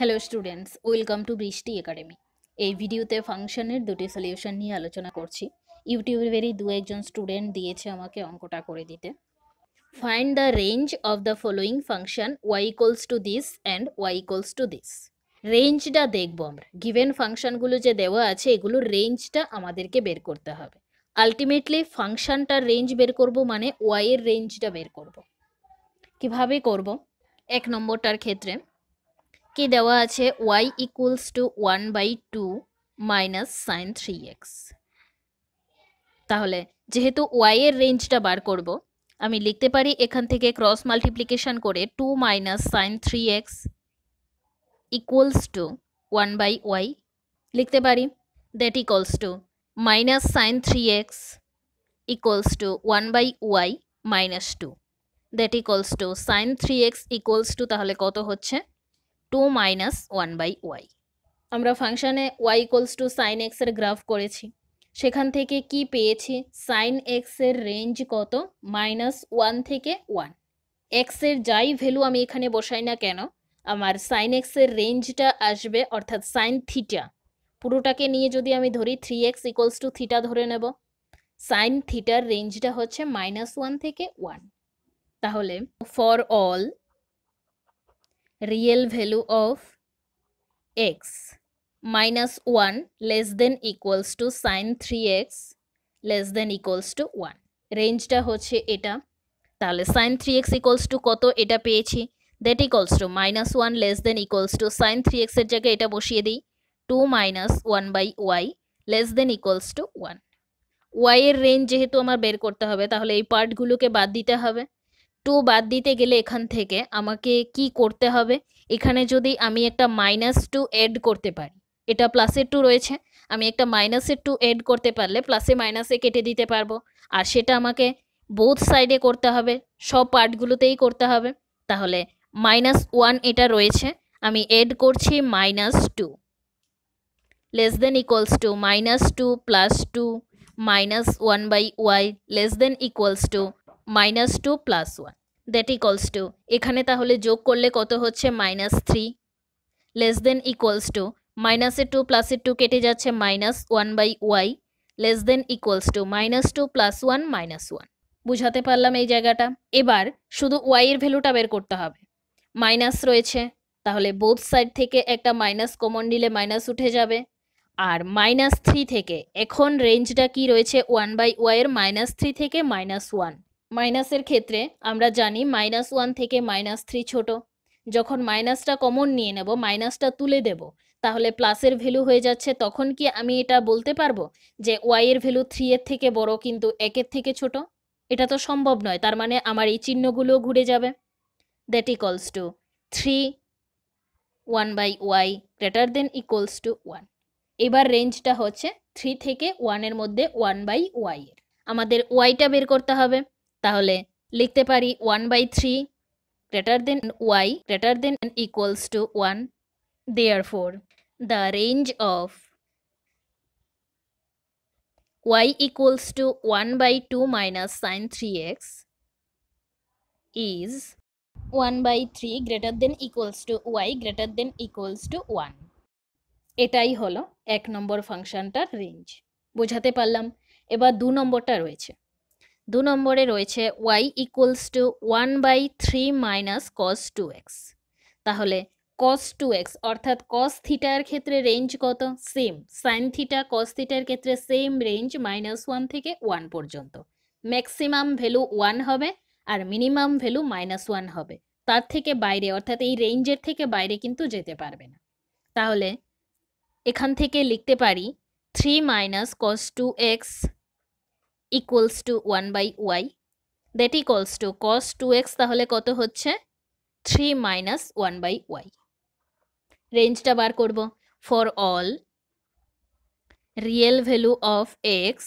hello students welcome to Brishti academy এই ভিডিওতে ফাংশনের দুটি সলিউশন নিয়ে আলোচনা করছি ইউটিউবেরই দু একজন স্টুডেন্ট দিয়েছে আমাকে অঙ্কটা করে দিতে find the range of the following function y equals to this and y equals to this রেঞ্জটা দেখব আমরা গিভেন ফাংশনগুলো যে দেওয়া আছে এগুলোর রেঞ্জটা আমাদেরকে বের করতে হবে আলটিমেটলি ফাংশনটার রেঞ্জ বের করব মানে ওয়াইয়ের রেঞ্জটা বের করব কিভাবে করব এক নম্বরটার ক্ষেত্রে কি দেওয়া আছে y equals to one by two minus sine three x তাহলে যেহেতু ওয়াইয়ের রেঞ্জটা বার করব আমি লিখতে পারি এখান থেকে ক্রস মাল্টিপ্লিকেশান করে two minus sine three x equals to one by y লিখতে পারি that equals to minus sine three x equals to one by y minus two that equals to sine three x equals to তাহলে কত হচ্ছে two minus one by y আমরা ফাংশানে y equals to sine এক্সের graph করেছি সেখান থেকে কি পেয়েছি সাইন এক্সের রেঞ্জ কত মাইনাস ওয়ান থেকে ওয়ান এক্সের যাই ভ্যালু আমি এখানে বসাই না কেন আমার সাইন এক্সের রেঞ্জটা আসবে অর্থাৎ সাইন থিটা পুরোটাকে নিয়ে যদি আমি ধরি three x equals to theta ধরে নেব সাইন থিটার রেঞ্জটা হচ্ছে মাইনাস ওয়ান থেকে ওয়ান তাহলে for all real value of x minus one less than than two sine three x less than equals to one রেঞ্জটা হচ্ছে এটা তাহলে sine three x equals to কত এটা পেয়েছি that equals to minus one less than equals to sine three এক্সের জায়গায় এটা বসিয়ে দিই two minus one by y less than equals to one ওয়াইয়ের রেঞ্জ যেহেতু আমার বের করতে হবে তাহলে এই পার্টগুলোকে বাদ দিতে হবে টু বাদ দিতে গেলে এখান থেকে আমাকে কি করতে হবে এখানে যদি আমি একটা মাইনাস টু অ্যাড করতে পারি এটা প্লাসের টু রয়েছে আমি একটা মাইনাসের টু অ্যাড করতে পারলে প্লাসে মাইনাসে কেটে দিতে পারবো আর সেটা আমাকে বোথ সাইডে করতে হবে সব পার্টগুলোতেই করতে হবে তাহলে মাইনাস ওয়ান এটা রয়েছে আমি এড করছি minus two less than equals to minus two plus two minus one by y less than equals to minus two plus one that equals to এখানে তাহলে যোগ করলে কত হচ্ছে minus three less than equals to মাইনাসে two প্লাসে two কেটে যাচ্ছে minus one by y less than equals to minus two plus one minus one বুঝাতে পারলাম এই জায়গাটা এবার শুধু ওয়াইয়ের ভ্যালুটা বের করতে হবে মাইনাস রয়েছে তাহলে বোথ সাইড থেকে একটা মাইনাস কমন নিলে মাইনাস উঠে যাবে আর মাইনাস থ্রি থেকে এখন রেঞ্জটা কি রয়েছে ওয়ান বাই ওয়াইয়ের মাইনাস থ্রি থেকে মাইনাস ওয়ান মাইনাসের ক্ষেত্রে আমরা জানি মাইনাস ওয়ান থেকে মাইনাস থ্রি ছোটো যখন মাইনাসটা কমন নিয়ে নেব মাইনাসটা তুলে দেব তাহলে প্লাসের ভ্যালু হয়ে যাচ্ছে তখন কি আমি এটা বলতে পারবো যে ওয়াইয়ের ভ্যালু থ্রি এর থেকে বড় কিন্তু একের থেকে ছোট এটা তো সম্ভব নয় তার মানে আমার এই চিহ্নগুলো ঘুরে যাবে that equals to three one by y greater than equals to one এবার রেঞ্জটা হচ্ছে থ্রি থেকে ওয়ানের মধ্যে ওয়ান বাই ওয়াই এর আমাদের ওয়াইটা বের করতে হবে তাহলে লিখতে পারি one by three greater than y greater than equals to one therefore the range of y equals to one by two minus sine three x is one by three greater than equals to y greater than equals to one এটাই হলো এক নম্বর ফাংশনটার range বোঝাতে পারলাম এবার দু নম্বরটা রয়েছে দু নম্বরে রয়েছে y equals to one by three minus cos two x তাহলে কস টু এক্স অর্থাৎ কস থিটার ক্ষেত্রে রেঞ্জ কত সেম সাইন থিটা কস থিটার ক্ষেত্রে সেম রেঞ্জ মাইনাস ওয়ান থেকে ওয়ান পর্যন্ত ম্যাক্সিমাম ভ্যালু ওয়ান হবে আর মিনিমাম ভ্যালু মাইনাস ওয়ান হবে তার থেকে বাইরে অর্থাৎ এই রেঞ্জের থেকে বাইরে কিন্তু যেতে পারবে না তাহলে এখান থেকে লিখতে পারি three minus cos two x equals to one by y that equals to cos two x তাহলে কত হচ্ছে three minus one by y রেঞ্জটা বার করব for all real value of x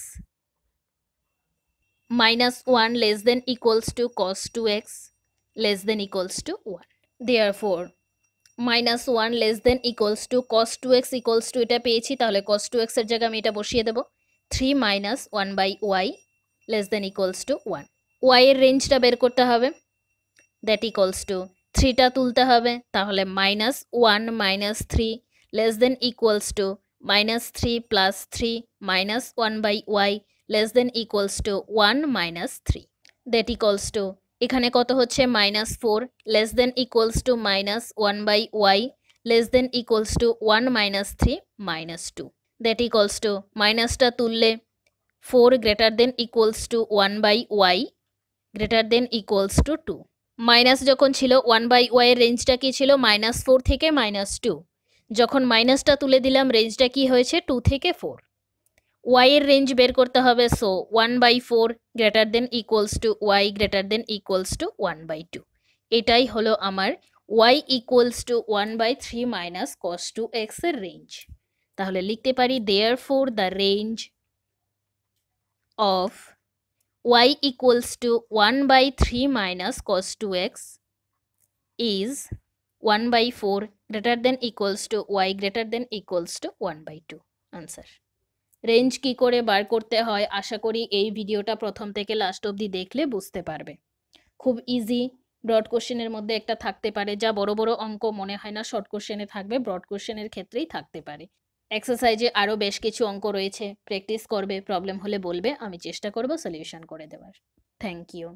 minus one less than equals to cos two x less than equals to one therefore minus one less than equals to cos two x equals to এটা পেয়েছি তাহলে cos two এক্সের জায়গায় আমি এটা বসিয়ে দেবো three minus one by y less than equals to one ওয়াইয়ের রেঞ্জটা বের করতে হবে দ্যাট ইকোয়ালস টু থ্রিটা তুলতে হবে তাহলে minus one minus three less than equals to minus three plus three minus one by y less than equals to one minus three that equals to এখানে কত হচ্ছে minus four less than equals to minus one by y less than equals to one minus three minus two that equals to মাইনাসটা তুললে four greater than equals to one by y greater than equals to two minus যখন ছিল one by ওয়াইয়ের রেঞ্জটা কী ছিল minus four থেকে minus two যখন মাইনাসটা তুলে দিলাম রেঞ্জটা কি হয়েছে টু থেকে ফোর ওয়াইয়ের রেঞ্জ বের করতে হবে so one by four greater than equals to y greater than equals to one by two এটাই হলো আমার y equals to one by three minus cos two এক্সের রেঞ্জ তাহলে লিখতে পারি therefore the range of y equals to one by three minus cos two x is one by four greater than equals to y greater than equals to one by two answer range কি করে বার করতে হয় আশা করি এই ভিডিওটা প্রথম থেকে last অবধি দেখলে বুঝতে পারবে খুব ইজি ব্রড কোশ্চেনের মধ্যে একটা থাকতে পারে যা বড় বড় অঙ্ক মনে হয় না শর্ট কোশ্চেনে থাকবে ব্রড কোশ্চেনের ক্ষেত্রেই থাকতে পারে এক্সারসাইজে আরও বেশ কিছু অঙ্ক রয়েছে প্র্যাকটিস করবে প্রবলেম হলে বলবে আমি চেষ্টা করব সলিউশন করে দেওয়ার থ্যাংক ইউ